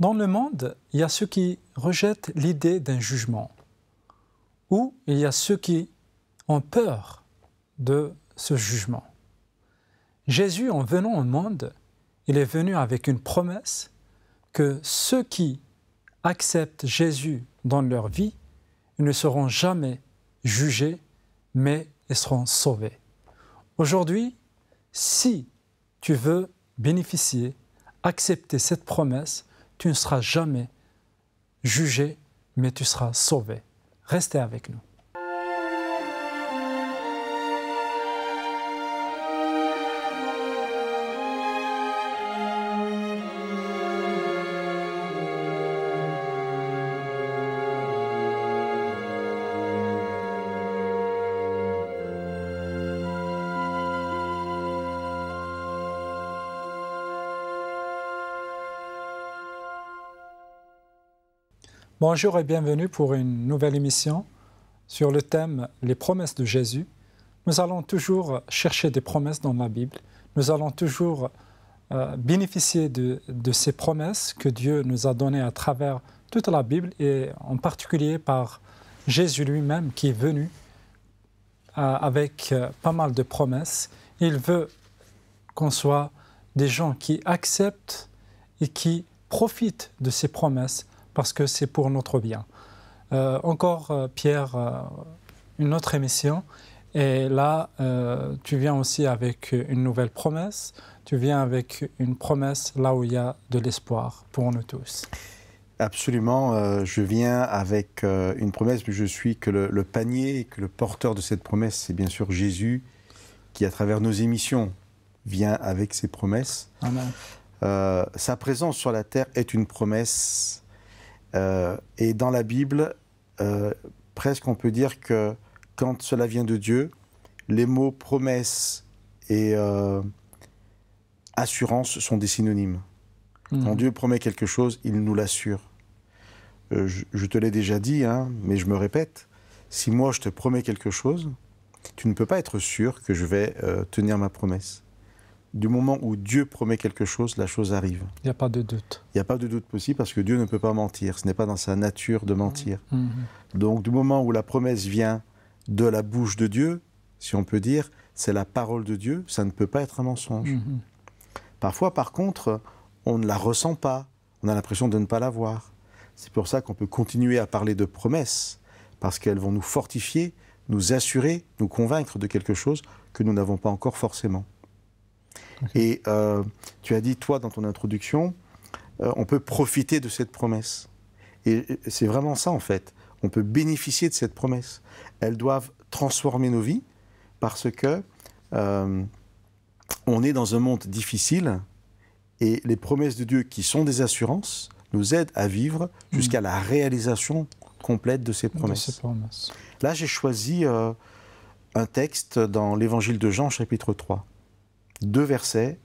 Dans le monde, il y a ceux qui rejettent l'idée d'un jugement, ou il y a ceux qui ont peur de ce jugement. Jésus, en venant au monde, il est venu avec une promesse que ceux qui acceptent Jésus dans leur vie ne seront jamais jugés, mais ils seront sauvés. Aujourd'hui, si tu veux bénéficier, accepter cette promesse, tu ne seras jamais jugé, mais tu seras sauvé. Restez avec nous. Bonjour et bienvenue pour une nouvelle émission sur le thème Les promesses de Jésus. Nous allons toujours chercher des promesses dans la Bible. Nous allons toujours euh, bénéficier de, ces promesses que Dieu nous a données à travers toute la Bible et en particulier par Jésus lui-même qui est venu euh, avec euh, pas mal de promesses. Il veut qu'on soit des gens qui acceptent et qui profitent de ces promesses parce que c'est pour notre bien. Euh, encore, euh, Pierre, euh, une autre émission. Et là, tu viens aussi avec une nouvelle promesse. Tu viens avec une promesse là où il y a de l'espoir pour nous tous. Absolument. je viens avec une promesse, mais je suis que le, panier, que le porteur de cette promesse, c'est bien sûr Jésus, qui, à travers nos émissions, vient avec ses promesses. sa présence sur la terre est une promesse euh, et dans la Bible, euh, presque on peut dire que quand cela vient de Dieu, les mots promesse et euh, assurance sont des synonymes. Hmm. Quand Dieu promet quelque chose, il nous l'assure. Je, te l'ai déjà dit, hein, mais je me répète, si moi je te promets quelque chose, tu ne peux pas être sûr que je vais tenir ma promesse du moment où Dieu promet quelque chose, la chose arrive. Il n'y a pas de doute. Il n'y a pas de doute possible parce que Dieu ne peut pas mentir. Ce n'est pas dans sa nature de mentir. Mm. Mm-hmm. Donc du moment où la promesse vient de la bouche de Dieu, si on peut dire, c'est la parole de Dieu, ça ne peut pas être un mensonge. Mm-hmm. Parfois, par contre, on ne la ressent pas. On a l'impression de ne pas la voir. C'est pour ça qu'on peut continuer à parler de promesses parce qu'elles vont nous fortifier, nous assurer, nous convaincre de quelque chose que nous n'avons pas encore forcément. Et euh, tu as dit, toi, dans ton introduction, euh, on peut profiter de cette promesse. Et c'est vraiment ça, en fait. On peut bénéficier de cette promesse. Elles doivent transformer nos vies parce que euh, on est dans un monde difficile et les promesses de Dieu, qui sont des assurances, nous aident à vivre jusqu'à mm. la réalisation complète De ces promesses. Là, j'ai choisi un texte dans l'Évangile de Jean, chapitre 3 deux versets,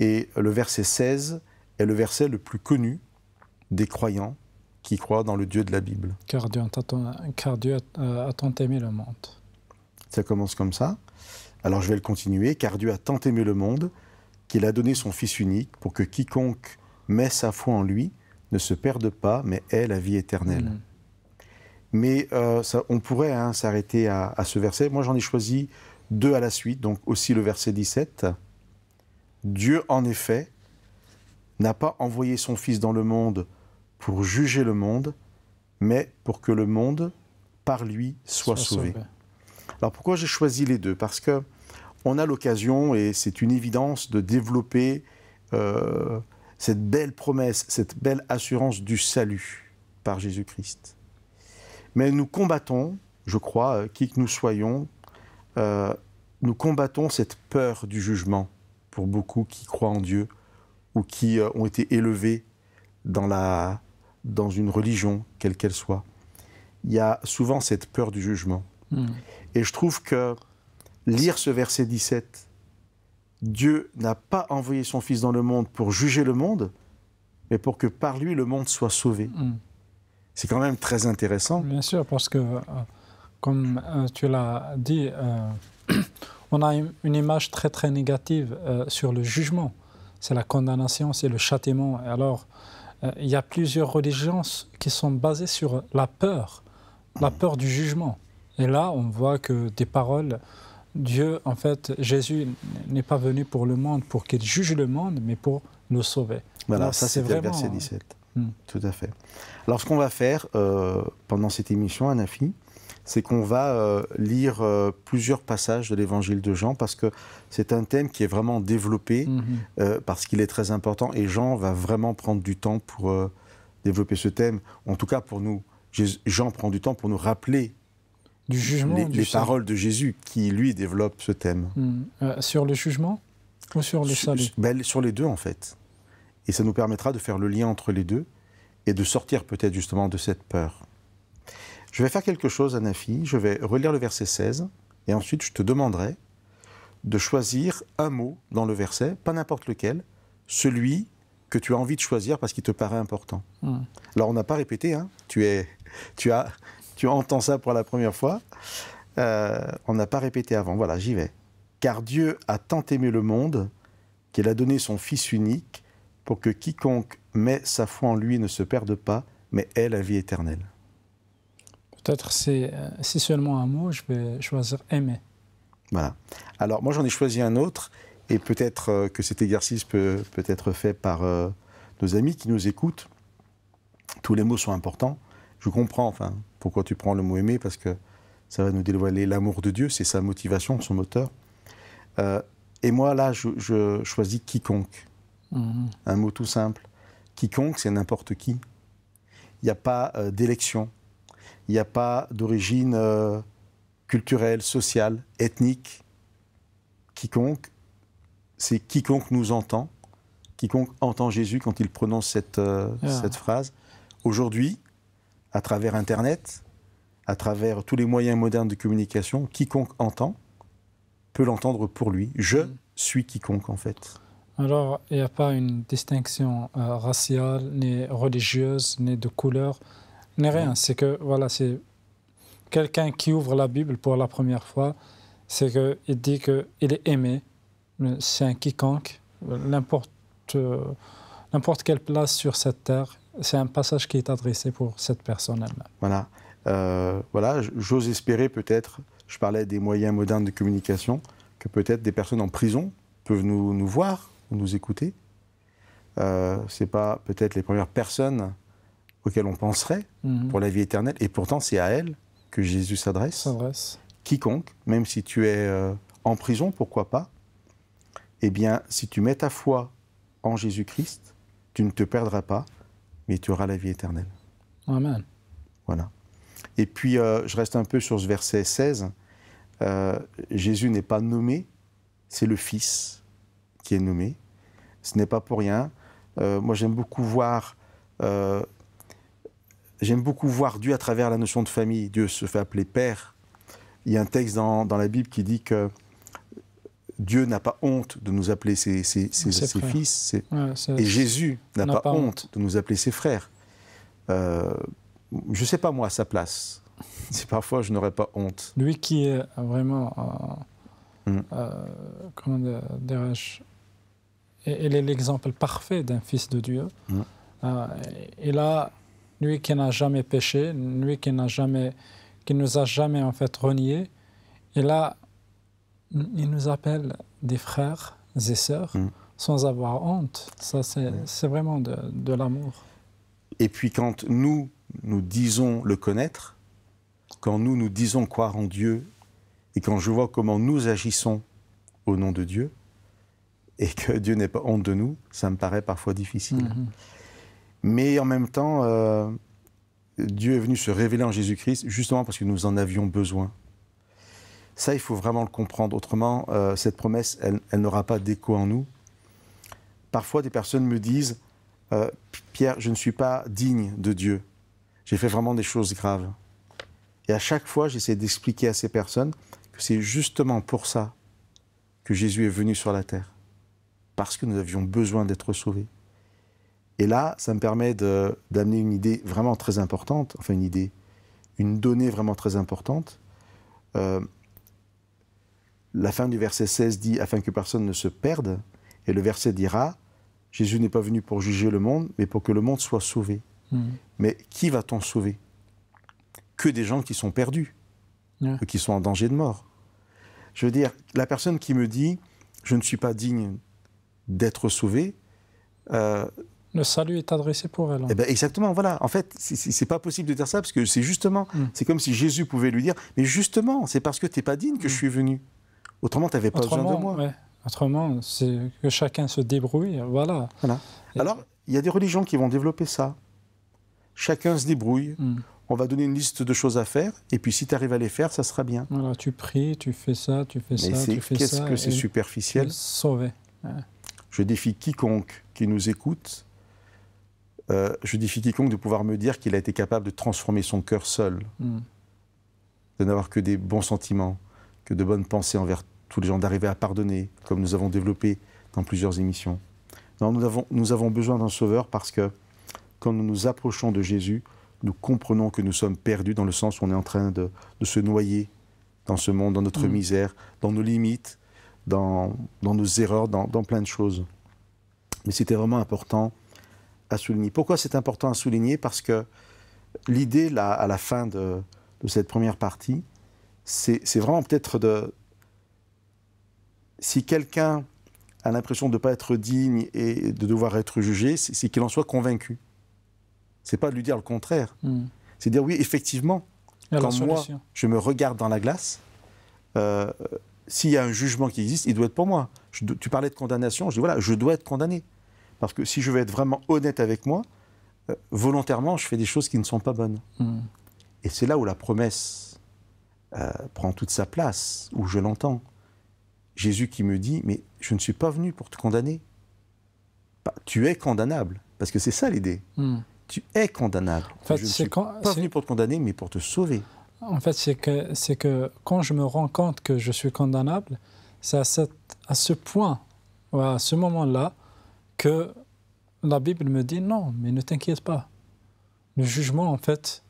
et le verset 16 est le verset le plus connu des croyants qui croient dans le Dieu de la Bible. Car Dieu, euh, a, tant aimé le monde. Ça commence comme ça. Alors je vais le continuer. Car Dieu a tant aimé le monde qu'il a donné son Fils unique pour que quiconque met sa foi en lui ne se perde pas, mais ait la vie éternelle. Mm. Mais euh, on pourrait hein, s'arrêter à, ce verset. Moi, j'en ai choisi deux à la suite, donc aussi le verset 17. Dieu, en effet, n'a pas envoyé son Fils dans le monde pour juger le monde, mais pour que le monde, par lui, soit, sauvé. Alors pourquoi j'ai choisi les deux Parce que on a l'occasion, et c'est une évidence, de développer euh, cette belle promesse, cette belle assurance du salut par Jésus-Christ. Mais nous combattons, je crois, euh, qui que nous soyons, euh, nous combattons cette peur du jugement pour beaucoup qui croient en Dieu ou qui euh, ont été élevés dans, la, dans une religion, quelle qu'elle soit. Il y a souvent cette peur du jugement. Hmm. Et je trouve que lire ce verset 17, Dieu n'a pas envoyé son Fils dans le monde pour juger le monde, mais pour que par lui le monde soit sauvé. Hmm. C'est quand même très intéressant. Bien sûr, parce que euh, comme euh, tu l'as dit, euh, on a une image très très négative euh, sur le jugement. C'est la condamnation, c'est le châtiment. alors, il y a plusieurs religions qui sont basées sur la peur, la peur du jugement. Et là, on voit que des paroles, Dieu, en fait, Jésus n'est pas venu pour le monde, pour qu'il juge le monde, mais pour le sauver. Voilà, ça c'est vraiment... verset 17. Hmm. Tout à fait. Alors, ce qu'on va faire pendant cette émission, Anafi, c'est qu'on va euh, lire euh, plusieurs passages de l'évangile de Jean parce que c'est un thème qui est vraiment développé, mhm. euh, parce qu'il est très important et Jean va vraiment prendre du temps pour développer ce thème, en tout cas pour nous. Jean prend du temps pour nous rappeler les, paroles de Jésus qui, lui, développe ce thème. Mhm. sur le jugement ou sur le salut ben, sur les deux, en fait. Et ça nous permettra de faire le lien entre les deux et de sortir peut-être justement de cette peur. Je vais faire quelque chose, Anafi, je vais relire le verset 16, et ensuite je te demanderai de choisir un mot dans le verset, pas n'importe lequel, celui que tu as envie de choisir parce qu'il te paraît important. Hmm. Alors on n'a pas répété, hein, tu, es, tu, as, tu entends ça pour la première fois, euh, on n'a pas répété avant, voilà, j'y vais. Car Dieu a tant aimé le monde qu'il a donné son Fils unique pour que quiconque met sa foi en lui ne se perde pas, mais ait la vie éternelle. Peut-être c'est euh, seulement un mot, je vais choisir aimer. Voilà. Alors moi j'en ai choisi un autre, et peut-être euh, que cet exercice peut, peut être fait par euh, nos amis qui nous écoutent. Tous les mots sont importants. Je comprends enfin pourquoi tu prends le mot aimer, parce que ça va nous dévoiler l'amour de Dieu, c'est sa motivation, son moteur. et moi là je, choisis quiconque. Mhm. Un mot tout simple. Quiconque, c'est n'importe qui. Il n'y a pas d'élection il n'y a pas d'origine euh, culturelle, sociale, ethnique. Quiconque, c'est quiconque nous entend, quiconque entend Jésus quand il prononce euh, ah. cette, phrase. Aujourd'hui, à travers Internet, à travers tous les moyens modernes de communication, quiconque entend peut l'entendre pour lui. Je mm. suis quiconque, en fait. Alors, il n'y a pas une distinction euh, raciale, ni religieuse, ni de couleur n'est rien. C'est que, voilà, c'est quelqu'un qui ouvre la Bible pour la première fois, c'est qu'il dit qu'il est aimé. C'est un quiconque, n'importe, euh, n'importe quelle place sur cette terre. C'est un passage qui est adressé pour cette personne elle-même. Voilà. Euh, voilà, j'ose espérer peut-être, je parlais des moyens modernes de communication, que peut-être des personnes en prison peuvent nous, nous voir, nous écouter. Euh, Ce pas peut-être les premières personnes auquel on penserait mhm. pour la vie éternelle. Et pourtant, c'est à elle que Jésus s'adresse. Quiconque, même si tu es euh, en prison, pourquoi pas Eh bien, si tu mets ta foi en Jésus-Christ, tu ne te perdras pas, mais tu auras la vie éternelle. Amen. Voilà. Et puis, euh, je reste un peu sur ce verset 16. Euh, Jésus n'est pas nommé, c'est le Fils qui est nommé. Ce n'est pas pour rien. moi, j'aime beaucoup voir J'aime beaucoup voir Dieu à travers la notion de famille. Dieu se fait appeler Père. Il y a un texte dans, dans la Bible qui dit que Dieu n'a pas honte de nous appeler ses, ses, ses, fils. et Jésus n'a pas, honte de nous appeler ses frères. Euh, je ne sais pas, moi, à sa place. parfois je n'aurais pas honte. Lui qui est vraiment. Euh, hmm. euh, comment dirais-je Il est l'exemple parfait d'un fils de Dieu. Hmm. et là, lui qui n'a jamais péché, lui qui n'a jamais, qui nous a jamais en fait renié. Et là, il nous appelle des frères et sœurs mm. sans avoir honte. Ça, c'est mm. vraiment de, l'amour. Et puis quand nous, nous disons le connaître, quand nous, nous disons croire en Dieu, et quand je vois comment nous agissons au nom de Dieu, et que Dieu n'est pas honte de nous, ça me paraît parfois difficile. Mm-hmm. Mais en même temps, euh, Dieu est venu se révéler en Jésus-Christ justement parce que nous en avions besoin. Ça, il faut vraiment le comprendre. Autrement, euh, cette promesse, elle, n'aura pas d'écho en nous. Parfois, des personnes me disent, euh, Pierre, je ne suis pas digne de Dieu. J'ai fait vraiment des choses graves. Et à chaque fois, j'essaie d'expliquer à ces personnes que c'est justement pour ça que Jésus est venu sur la terre. Parce que nous avions besoin d'être sauvés. Et là, ça me permet d'amener une idée vraiment très importante, enfin une idée, une donnée vraiment très importante. Euh, la fin du verset 16 dit Afin que personne ne se perde, et le verset dira Jésus n'est pas venu pour juger le monde, mais pour que le monde soit sauvé. Hmm. Mais qui va-t-on sauver Que des gens qui sont perdus, qui sont en danger de mort. Je veux dire, la personne qui me dit Je ne suis pas digne d'être sauvé, euh, le salut est adressé pour elle. Eh ben exactement, voilà. En fait, c'est pas possible de dire ça parce que c'est justement, mm. c'est comme si Jésus pouvait lui dire, mais justement, c'est parce que t'es pas digne que mm. je suis venu. Autrement, tu n'avais pas besoin de moi. Autrement, c'est que chacun se débrouille, voilà. Alors, il y a des religions qui vont développer ça. Chacun se débrouille. Mm. On va donner une liste de choses à faire, et puis si tu arrives à les faire, ça sera bien. Voilà, tu pries, tu fais ça, tu fais ça, tu fais Qu'est-ce que c'est superficiel Sauver. Je défie quiconque qui nous écoute euh, je défie quiconque de pouvoir me dire qu'il a été capable de transformer son cœur seul, hmm. de n'avoir que des bons sentiments, que de bonnes pensées envers tous les gens, d'arriver à pardonner, comme nous avons développé dans plusieurs émissions. Non, nous avons, besoin d'un sauveur parce que quand nous nous approchons de Jésus, nous comprenons que nous sommes perdus dans le sens où on est en train de, se noyer dans ce monde, dans notre hmm. misère, dans nos limites, dans, nos erreurs, dans, plein de choses. Mais c'était vraiment important souligner. Pourquoi c'est important à souligner Parce que l'idée, là, à la fin de, cette première partie, c'est vraiment peut-être de... Si quelqu'un a l'impression de ne pas être digne et de devoir être jugé, c'est qu'il en soit convaincu. C'est pas de lui dire le contraire. Hmm. C'est dire oui, effectivement, quand moi, je me regarde dans la glace, euh, s'il y a un jugement qui existe, il doit être pour moi. tu parlais de condamnation, je dis voilà, je dois être condamné. Parce que si je veux être vraiment honnête avec moi, euh, volontairement, je fais des choses qui ne sont pas bonnes. Hmm. Et c'est là où la promesse euh, prend toute sa place, où je l'entends. Jésus qui me dit, mais je ne suis pas venu pour te condamner. Bah, tu es condamnable, parce que c'est ça l'idée. Hmm. Tu es condamnable. En fait, je ne suis pas venu pour te condamner, mais pour te sauver. En fait, c'est que, c'est que quand je me rends compte que je suis condamnable, c'est à, à ce point, à ce moment-là, que la Bible me dit non, mais ne t'inquiète pas. Le jugement, en fait,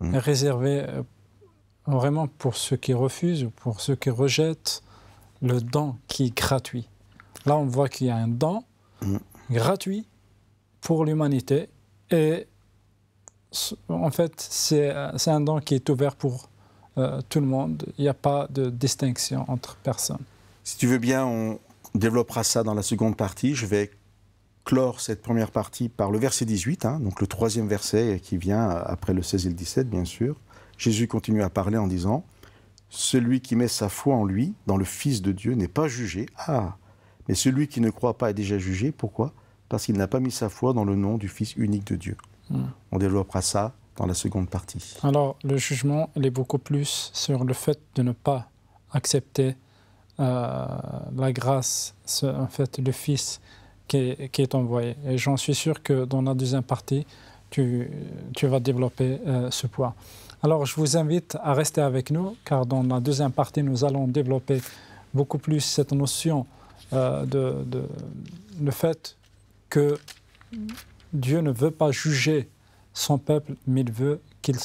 mm. est réservé euh, vraiment pour ceux qui refusent, ou pour ceux qui rejettent le don qui est gratuit. Là, on voit qu'il y a un don mm. gratuit pour l'humanité. Et en fait, euh, c'est un don qui est ouvert pour euh, tout le monde. Il n'y a pas de distinction entre personnes. Si tu veux bien, on, développera ça dans la seconde partie. Je vais clore cette première partie par le verset 18, hein, donc le troisième verset qui vient après le 16 et le 17, bien sûr. Jésus continue à parler en disant Celui qui met sa foi en lui, dans le Fils de Dieu, n'est pas jugé. Ah Mais celui qui ne croit pas est déjà jugé. Pourquoi Parce qu'il n'a pas mis sa foi dans le nom du Fils unique de Dieu. Hmm. On développera ça dans la seconde partie. Alors, le jugement, il est beaucoup plus sur le fait de ne pas accepter euh, la grâce, en fait le Fils qui est, envoyé. Et j'en suis sûr que dans la deuxième partie, tu, tu vas développer euh, ce point. Alors je vous invite à rester avec nous, car dans la deuxième partie, nous allons développer beaucoup plus cette notion euh, de, le fait que Dieu ne veut pas juger son peuple, mais il veut qu'il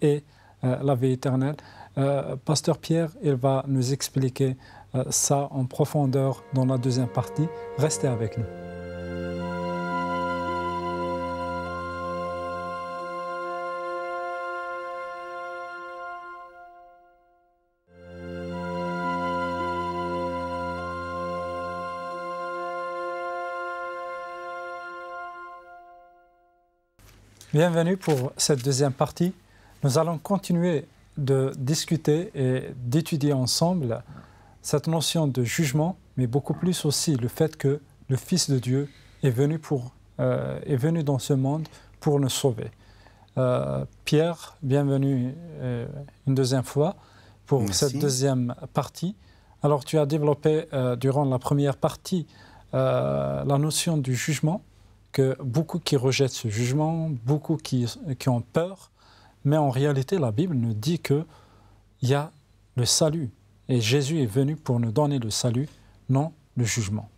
ait euh, la vie éternelle. Euh, Pasteur Pierre, il va nous expliquer euh, ça en profondeur dans la deuxième partie. Restez avec nous. Bienvenue pour cette deuxième partie. Nous allons continuer de discuter et d'étudier ensemble cette notion de jugement, mais beaucoup plus aussi le fait que le Fils de Dieu est venu, pour, euh, est venu dans ce monde pour nous sauver. Euh, Pierre, bienvenue euh, une deuxième fois pour cette deuxième partie. Alors tu as développé durant la première partie la notion du jugement, que beaucoup qui rejettent ce jugement, beaucoup qui, qui ont peur mais en réalité, la Bible nous dit qu'il y a le salut. Et Jésus est venu pour nous donner le salut, non le jugement.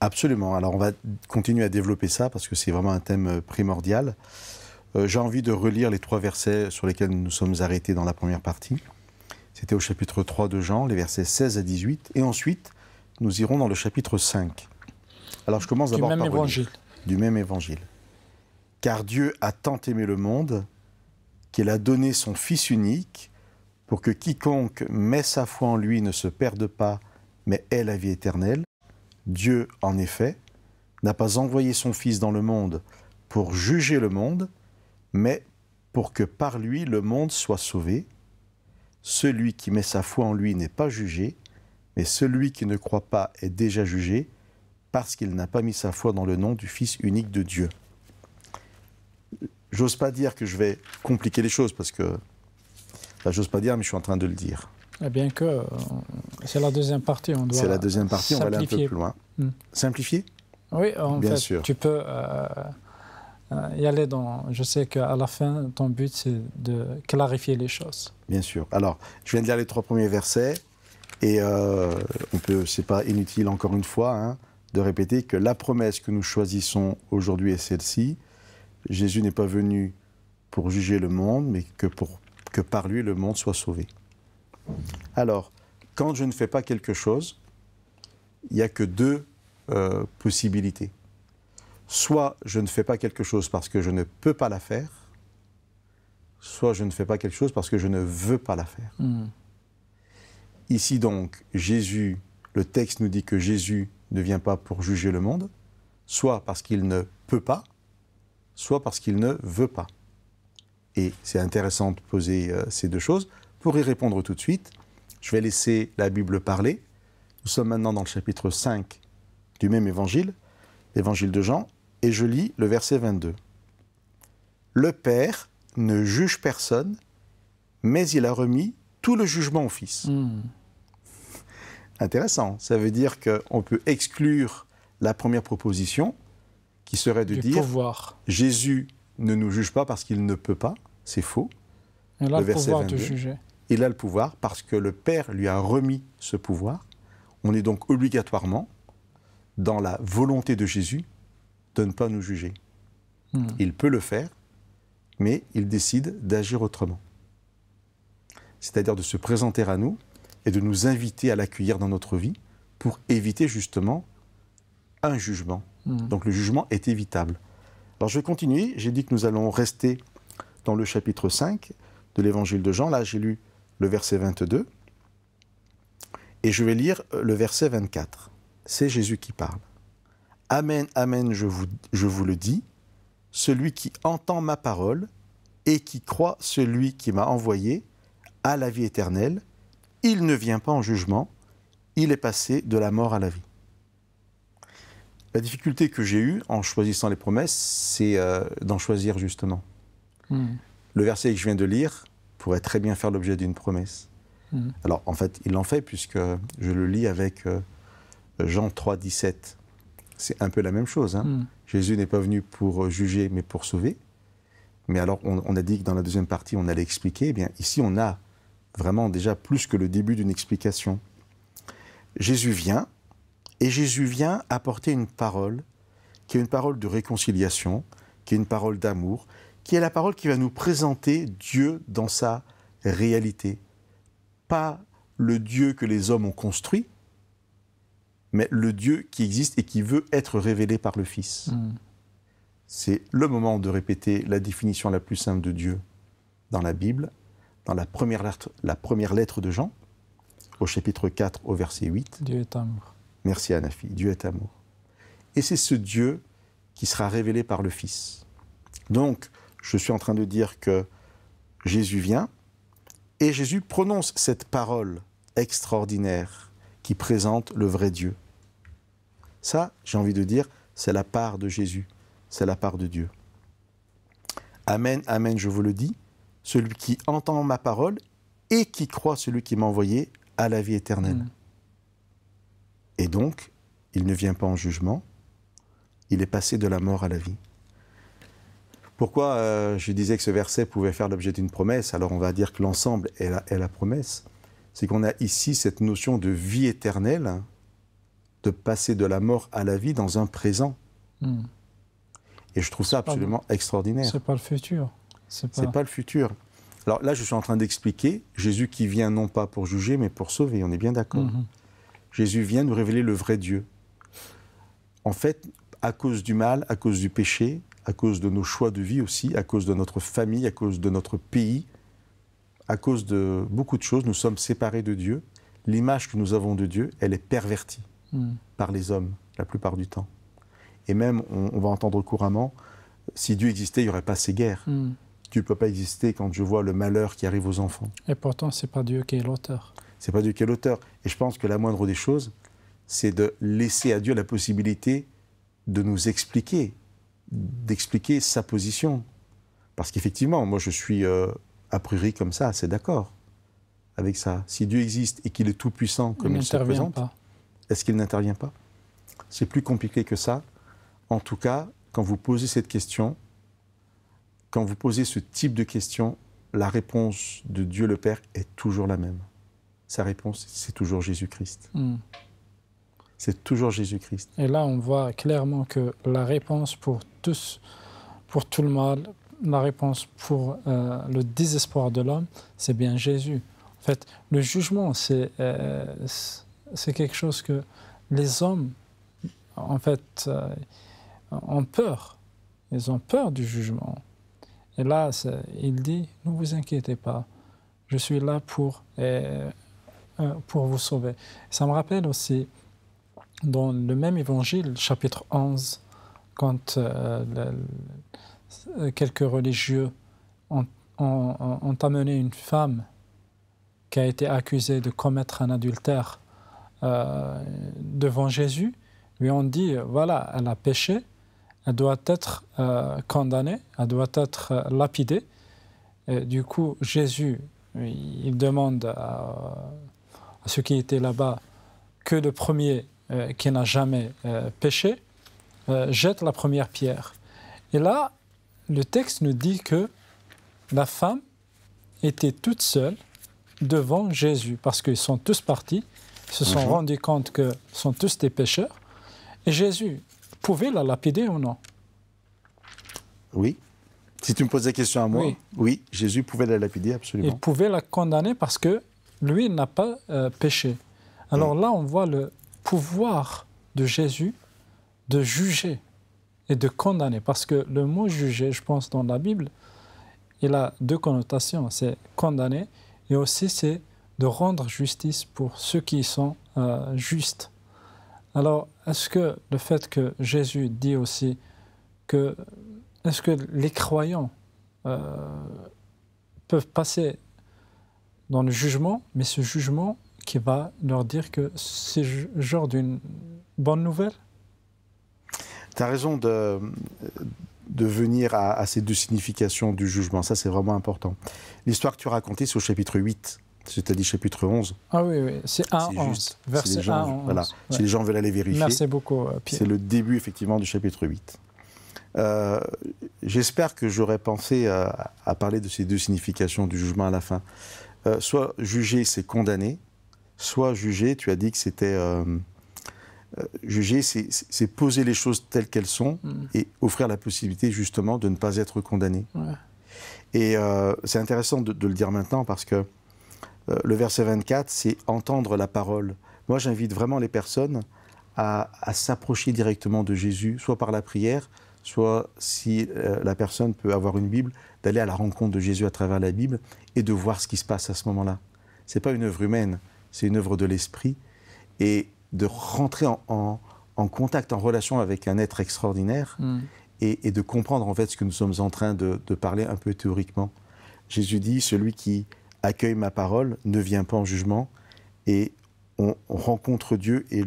Absolument. Alors on va continuer à développer ça parce que c'est vraiment un thème euh, primordial. Euh, j'ai envie de relire les trois versets sur lesquels nous nous sommes arrêtés dans la première partie. C'était au chapitre 3 de Jean, les versets 16 à 18. Et ensuite, nous irons dans le chapitre 5. Alors je commence d'abord par... Du même évangile. Du même évangile. Car Dieu a tant aimé le monde qu'il a donné son Fils unique, pour que quiconque met sa foi en lui ne se perde pas, mais ait la vie éternelle. Dieu, en effet, n'a pas envoyé son Fils dans le monde pour juger le monde, mais pour que par lui le monde soit sauvé. Celui qui met sa foi en lui n'est pas jugé, mais celui qui ne croit pas est déjà jugé, parce qu'il n'a pas mis sa foi dans le nom du Fils unique de Dieu j'ose pas dire que je vais compliquer les choses parce que, j'ose pas dire, mais je suis en train de le dire. Eh bien que euh, c'est la deuxième partie, on doit. C'est la deuxième partie, on va aller un peu plus loin. Hmm. Simplifier Oui, en bien fait, sûr. tu peux euh, euh, y aller dans. Je sais qu'à la fin, ton but, c'est de clarifier les choses. Bien sûr. Alors, je viens de lire les trois premiers versets et euh, on peut, c'est pas inutile encore une fois, hein, de répéter que la promesse que nous choisissons aujourd'hui est celle-ci Jésus n'est pas venu pour juger le monde, mais que, pour, que par lui le monde soit sauvé. Alors, quand je ne fais pas quelque chose, il n'y a que deux euh, possibilités. Soit je ne fais pas quelque chose parce que je ne peux pas la faire, soit je ne fais pas quelque chose parce que je ne veux pas la faire. Hmm. Ici donc, Jésus, le texte nous dit que Jésus ne vient pas pour juger le monde, soit parce qu'il ne peut pas, soit parce qu'il ne veut pas. Et c'est intéressant de poser euh, ces deux choses. Pour y répondre tout de suite, je vais laisser la Bible parler. Nous sommes maintenant dans le chapitre 5 du même évangile, l'évangile de Jean, et je lis le verset 22. Le Père ne juge personne, mais il a remis tout le jugement au Fils. Hmm. Intéressant. Ça veut dire qu'on peut exclure la première proposition qui serait de dire Jésus ne nous juge pas parce qu'il ne peut pas, c'est faux. Il a le, pouvoir de juger. Il a le pouvoir parce que le Père lui a remis ce pouvoir. On est donc obligatoirement dans la volonté de Jésus de ne pas nous juger. Hmm. Il peut le faire, mais il décide d'agir autrement. C'est-à-dire de se présenter à nous et de nous inviter à l'accueillir dans notre vie pour éviter justement un jugement Hmm. Donc le jugement est évitable. Alors je vais continuer. J'ai dit que nous allons rester dans le chapitre 5 de l'évangile de Jean. Là, j'ai lu le verset 22. Et je vais lire euh, le verset 24. C'est Jésus qui parle. Amen, amen, je vous, je vous le dis. Celui qui entend ma parole et qui croit celui qui m'a envoyé à la vie éternelle, il ne vient pas en jugement, il est passé de la mort à la vie. La difficulté que j'ai eue en choisissant les promesses, c'est euh, d'en choisir justement. Hmm. Le verset que je viens de lire pourrait très bien faire l'objet d'une promesse. Hmm. Alors en fait, il l'en fait puisque je le lis avec euh, Jean 3, 17. C'est un peu la même chose. Hein. Hmm. Jésus n'est pas venu pour euh, juger, mais pour sauver. Mais alors, on, on, a dit que dans la deuxième partie, on allait expliquer. Eh bien, ici, on a vraiment déjà plus que le début d'une explication. Jésus vient, et Jésus vient apporter une parole qui est une parole de réconciliation, qui est une parole d'amour, qui est la parole qui va nous présenter Dieu dans sa réalité. Pas le Dieu que les hommes ont construit, mais le Dieu qui existe et qui veut être révélé par le Fils. Mm. C'est le moment de répéter la définition la plus simple de Dieu dans la Bible, dans la première lettre, la première lettre de Jean, au chapitre 4, au verset 8. Dieu est amour. Merci fille, Dieu est amour. Et c'est ce Dieu qui sera révélé par le Fils. Donc, je suis en train de dire que Jésus vient et Jésus prononce cette parole extraordinaire qui présente le vrai Dieu. Ça, j'ai envie de dire, c'est la part de Jésus, c'est la part de Dieu. Amen, amen, je vous le dis, celui qui entend ma parole et qui croit celui qui m'a envoyé à la vie éternelle. Et donc, il ne vient pas en jugement, il est passé de la mort à la vie. Pourquoi euh, je disais que ce verset pouvait faire l'objet d'une promesse Alors on va dire que l'ensemble est, la, promesse. C'est qu'on a ici cette notion de vie éternelle, de passer de la mort à la vie dans un présent. Hmm. Et je trouve ça absolument extraordinaire. – extraordinaire. n'est pas le futur. C'est pas... pas le futur. Alors là, je suis en train d'expliquer Jésus qui vient non pas pour juger, mais pour sauver. On est bien d'accord. Mhm. Jésus vient nous révéler le vrai Dieu. En fait, à cause du mal, à cause du péché, à cause de nos choix de vie aussi, à cause de notre famille, à cause de notre pays, à cause de beaucoup de choses, nous sommes séparés de Dieu. L'image que nous avons de Dieu, elle est pervertie hmm. par les hommes la plupart du temps. Et même, on, va entendre couramment, si Dieu existait, il n'y aurait pas ces guerres. Hmm. Dieu ne peut pas exister quand je vois le malheur qui arrive aux enfants. Et pourtant, ce n'est pas Dieu qui est l'auteur n'est pas du quel auteur. Et je pense que la moindre des choses, c'est de laisser à Dieu la possibilité de nous expliquer, d'expliquer sa position. Parce qu'effectivement, moi je suis euh, a priori comme ça, c'est d'accord avec ça. Si Dieu existe et qu'il est tout puissant comme il se présente, est-ce qu'il n'intervient pas C'est plus compliqué que ça. En tout cas, quand vous posez cette question, quand vous posez ce type de question, la réponse de Dieu le Père est toujours la même. Sa réponse, c'est toujours Jésus-Christ. Hmm. C'est toujours Jésus-Christ. Et là, on voit clairement que la réponse pour tous, pour tout le mal, la réponse pour euh, le désespoir de l'homme, c'est bien Jésus. En fait, le jugement, c'est euh, quelque chose que les hommes, en fait, euh, ont peur. Ils ont peur du jugement. Et là, il dit, ne vous inquiétez pas, je suis là pour euh, pour vous sauver. Ça me rappelle aussi dans le même évangile, chapitre 11, quand euh, quelques religieux ont, amené une femme qui a été accusée de commettre un adultère euh, devant Jésus, lui ont dit, voilà, elle a péché, elle doit être condamnée, elle doit être lapidée. du coup, Jésus, il demande à ceux qui étaient là-bas que le premier euh, qui n'a jamais euh, péché euh, jette la première pierre. Et là, le texte nous dit que la femme était toute seule devant Jésus, parce qu'ils sont tous partis, se sont mhm. rendus compte que sont tous des pécheurs. Et Jésus pouvait la lapider ou non Oui. Si tu me poses la question à moi, oui. oui. Jésus pouvait la lapider, absolument. Il pouvait la condamner parce que lui n'a pas euh, péché. Alors mm. là, on voit le pouvoir de Jésus de juger et de condamner. Parce que le mot juger, je pense, dans la Bible, il a deux connotations. C'est condamner et aussi c'est de rendre justice pour ceux qui sont euh, justes. Alors, est-ce que le fait que Jésus dit aussi que, est-ce que les croyants euh, peuvent passer dans le jugement, mais ce jugement qui va leur dire que c'est genre d'une bonne nouvelle Tu as raison de, de venir à, ces deux significations du jugement, ça c'est vraiment important. L'histoire que tu racontais, c'est au chapitre 8. C'est-à-dire chapitre 11. Ah oui, oui. c'est 1 11, verset si 1 Voilà, Si les gens veulent aller vérifier. Merci beaucoup, euh, Pierre. C'est le début, effectivement, du chapitre 8. Euh, j'espère que j'aurais pensé euh, à, parler de ces deux significations du jugement à la fin. Euh, soit juger, c'est condamner, soit juger, tu as dit que c'était... Euh, euh, juger, c'est poser les choses telles qu'elles sont hmm. et offrir la possibilité justement de ne pas être condamné. Et c'est intéressant de, le dire maintenant parce que le verset 24, c'est entendre la parole. Moi, j'invite vraiment les personnes à, s'approcher directement de Jésus, soit par la prière, soit si la personne peut avoir une Bible, d'aller à la rencontre de Jésus à travers la Bible et de voir ce qui se passe à ce moment-là. Ce n'est pas une œuvre humaine, c'est une œuvre de l'esprit et de rentrer en, contact, en relation avec un être extraordinaire hmm. et, de comprendre en fait ce que nous sommes en train de, parler un peu théoriquement. Jésus dit, celui qui accueille ma parole ne vient pas en jugement et on, rencontre Dieu et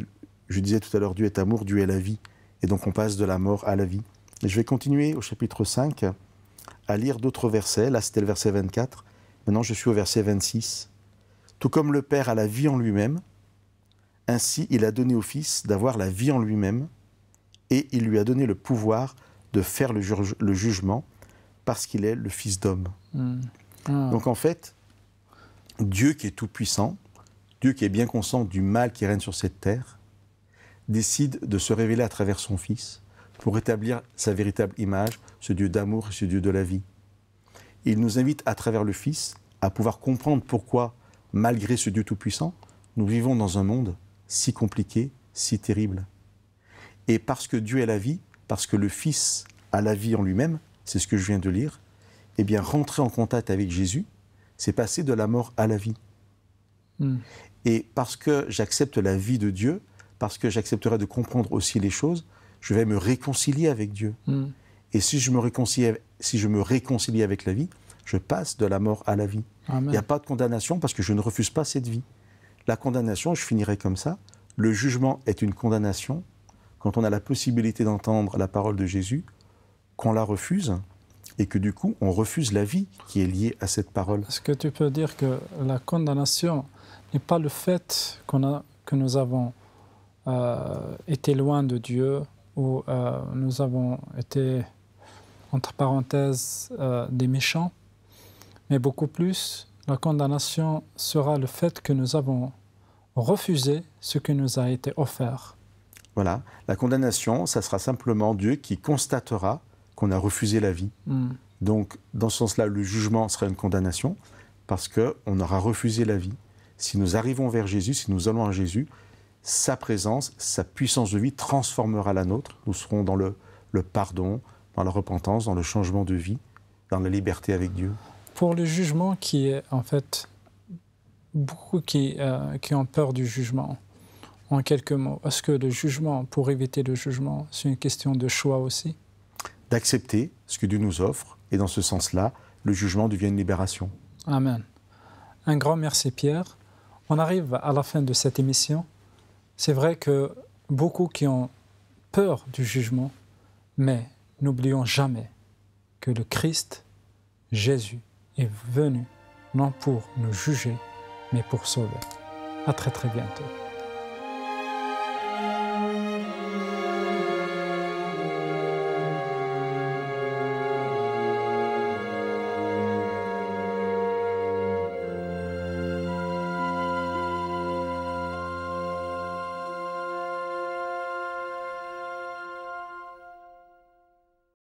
je disais tout à l'heure, Dieu est amour, Dieu est la vie. Et donc on passe de la mort à la vie. Et je vais continuer au chapitre 5 à lire d'autres versets. Là, c'était le verset 24. Maintenant, je suis au verset 26. Tout comme le Père a la vie en lui-même, ainsi il a donné au Fils d'avoir la vie en lui-même, et il lui a donné le pouvoir de faire le, jugement, parce qu'il est le Fils d'homme. Hmm. Ah. Donc en fait, Dieu qui est tout-puissant, Dieu qui est bien conscient du mal qui règne sur cette terre, décide de se révéler à travers son Fils pour établir sa véritable image, ce Dieu d'amour et ce Dieu de la vie il nous invite à travers le Fils à pouvoir comprendre pourquoi, malgré ce Dieu Tout-Puissant, nous vivons dans un monde si compliqué, si terrible. Et parce que Dieu est la vie, parce que le Fils a la vie en lui-même, c'est ce que je viens de lire, eh bien, rentrer en contact avec Jésus, c'est passer de la mort à la vie. Hmm. Et parce que j'accepte la vie de Dieu, parce que j'accepterai de comprendre aussi les choses, je vais me réconcilier avec Dieu. Hmm. Et si je me réconcilie si je me réconcilie avec la vie, je passe de la mort à la vie. Il n'y a pas de condamnation parce que je ne refuse pas cette vie. La condamnation, je finirai comme ça, le jugement est une condamnation. Quand on a la possibilité d'entendre la parole de Jésus, qu'on la refuse et que du coup, on refuse la vie qui est liée à cette parole. Est-ce que tu peux dire que la condamnation n'est pas le fait qu'on a, que nous avons euh, été loin de Dieu ou euh, nous avons été entre parenthèses, euh, des méchants, mais beaucoup plus, la condamnation sera le fait que nous avons refusé ce qui nous a été offert. Voilà, la condamnation, ça sera simplement Dieu qui constatera qu'on a refusé la vie. Hmm. Donc, dans ce sens-là, le jugement sera une condamnation parce qu'on aura refusé la vie. Si nous arrivons vers Jésus, si nous allons à Jésus, sa présence, sa puissance de vie transformera la nôtre. Nous serons dans le pardon, dans la repentance, dans le changement de vie, dans la liberté avec Dieu Pour le jugement qui est en fait beaucoup qui, euh, qui ont peur du jugement, en quelques mots, est-ce que le jugement, pour éviter le jugement, c'est une question de choix aussi D'accepter ce que Dieu nous offre, et dans ce sens-là, le jugement devient une libération. Amen. Un grand merci Pierre. On arrive à la fin de cette émission. C'est vrai que beaucoup qui ont peur du jugement, mais N'oublions jamais que le Christ, Jésus, est venu non pour nous juger, mais pour sauver. À très très bientôt.